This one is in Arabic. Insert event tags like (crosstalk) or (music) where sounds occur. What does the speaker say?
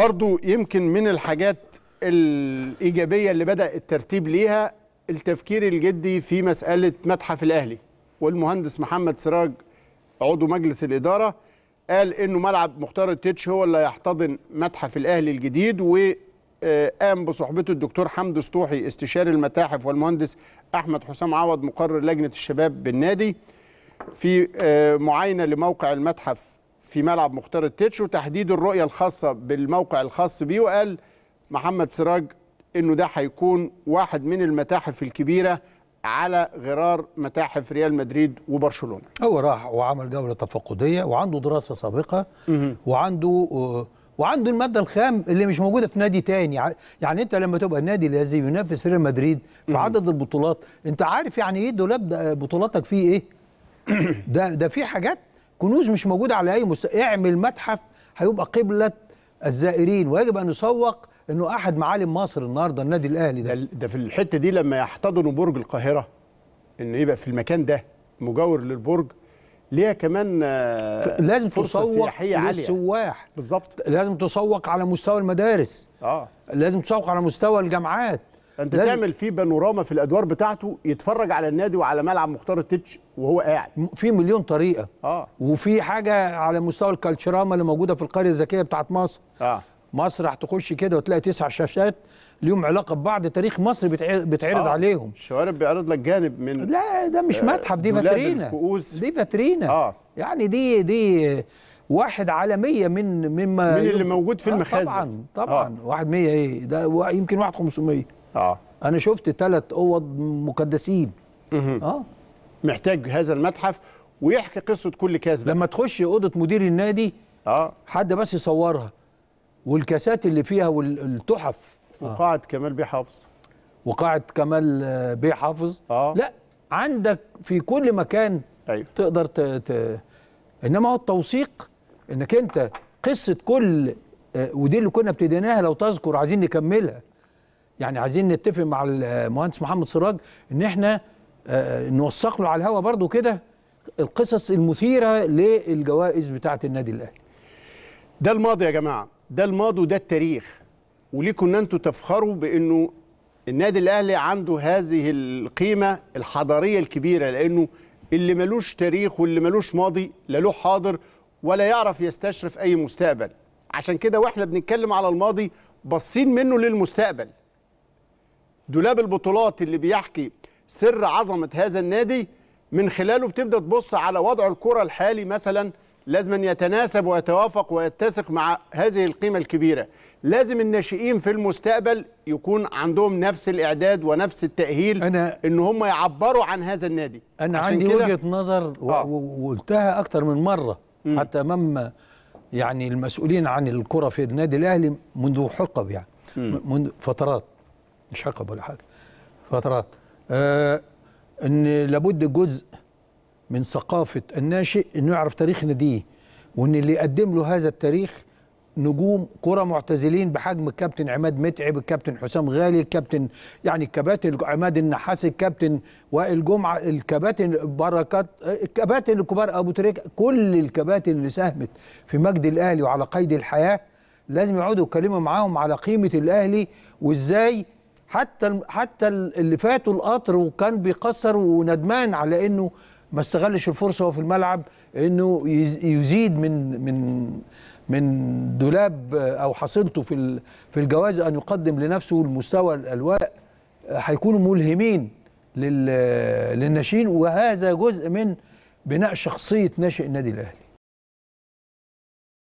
برضو يمكن من الحاجات الإيجابية اللي بدأ الترتيب ليها التفكير الجدي في مسألة متحف الأهلي والمهندس محمد سراج عضو مجلس الإدارة قال إنه ملعب مختار التيتش هو اللي هيحتضن متحف الأهلي الجديد وقام آه، بصحبته الدكتور حمد سطوحي استشاري المتاحف والمهندس أحمد حسام عوض مقرر لجنة الشباب بالنادي في آه، معاينة لموقع المتحف في ملعب مختار التتش وتحديد الرؤيه الخاصه بالموقع الخاص بيه وقال محمد سراج انه ده هيكون واحد من المتاحف الكبيره على غرار متاحف ريال مدريد وبرشلونه هو راح وعمل جوله تفقديه وعنده دراسه سابقه وعنده وعنده المادة الخام اللي مش موجودة في نادي تاني يعني انت لما تبقى النادي الذي ينافس ريال مدريد في عدد البطولات انت عارف يعني ايه دولاب آه، بطولاتك فيه ايه (clears throat) ده ده في حاجات كنوز مش موجوده على اي مستوى اعمل متحف هيبقى قبله الزائرين ويجب ان يسوق انه احد معالم مصر النهارده النادي الاهلي ده ده في الحته دي لما يحتضنوا برج القاهره ان يبقى في المكان ده مجاور للبرج ليها كمان لازم فرصة تسوق للسواح بالظبط لازم تسوق على مستوى المدارس اه لازم تسوق على مستوى الجامعات انت لازم. تعمل فيه بانوراما في الادوار بتاعته يتفرج على النادي وعلى ملعب مختار التتش وهو قاعد في مليون طريقه اه وفي حاجه على مستوى الكالتشراما اللي موجوده في القريه الذكيه بتاعت مصر اه مصر هتخش كده وتلاقي تسع شاشات ليهم علاقه ببعض تاريخ مصر بيتعرض آه. عليهم الشوارب بيعرض لك جانب من لا ده مش آه متحف دي فاترينا دي فاترينا آه. يعني دي دي واحد على من مما من اللي موجود في آه المخازن طبعا طبعا آه. واحد 100 ايه ده يمكن واحد 500 اه انا شفت ثلاث اوض مقدسين اه محتاج هذا المتحف ويحكي قصه كل كاس لما تخش اوضه مدير النادي اه حد بس يصورها والكاسات اللي فيها والتحف وقاعه آه. كمال بيه حافظ وقاعه كمال آه، بيه حافظ آه. لا عندك في كل مكان أيوه. تقدر ت... ت... انما هو التوثيق انك انت قصه كل آه، ودي اللي كنا ابتديناها لو تذكر عايزين نكملها يعني عايزين نتفق مع المهندس محمد سراج ان احنا آه، نوثق له على الهوا برضو كده القصص المثيره للجوائز بتاعه النادي الاهلي ده الماضي يا جماعه ده الماضي وده التاريخ وليكم ان انتم تفخروا بانه النادي الاهلي عنده هذه القيمه الحضاريه الكبيره لانه اللي ملوش تاريخ واللي ملوش ماضي لا له حاضر ولا يعرف يستشرف اي مستقبل عشان كده واحنا بنتكلم على الماضي باصين منه للمستقبل دولاب البطولات اللي بيحكي سر عظمه هذا النادي من خلاله بتبدا تبص على وضع الكره الحالي مثلا لازم أن يتناسب ويتوافق ويتسق مع هذه القيمة الكبيرة لازم الناشئين في المستقبل يكون عندهم نفس الإعداد ونفس التأهيل أنا إن هم يعبروا عن هذا النادي أنا عندي وجهة نظر آه. وقلتها أكتر من مرة م. حتى أمام يعني المسؤولين عن الكرة في النادي الأهلي منذ حقب يعني م. منذ فترات مش حقب ولا حاجه فترات آه ان لابد جزء من ثقافه الناشئ انه يعرف تاريخ ناديه وان اللي يقدم له هذا التاريخ نجوم كرة معتزلين بحجم الكابتن عماد متعب الكابتن حسام غالي الكابتن يعني الكباتن عماد النحاس الكابتن وائل جمعة الكباتن بركات آه، الكباتن الكبار أبو تريك كل الكباتن اللي ساهمت في مجد الأهلي وعلى قيد الحياة لازم يقعدوا يتكلموا معاهم على قيمة الأهلي وإزاي حتى حتى اللي فاتوا القطر وكان بيقصر وندمان على انه ما استغلش الفرصه وهو في الملعب انه يزيد من من من دولاب آه، او حصيلته في في الجواز ان يقدم لنفسه المستوى الالواء آه، هيكونوا ملهمين آه، للناشئين وهذا جزء من بناء شخصيه ناشئ النادي الاهلي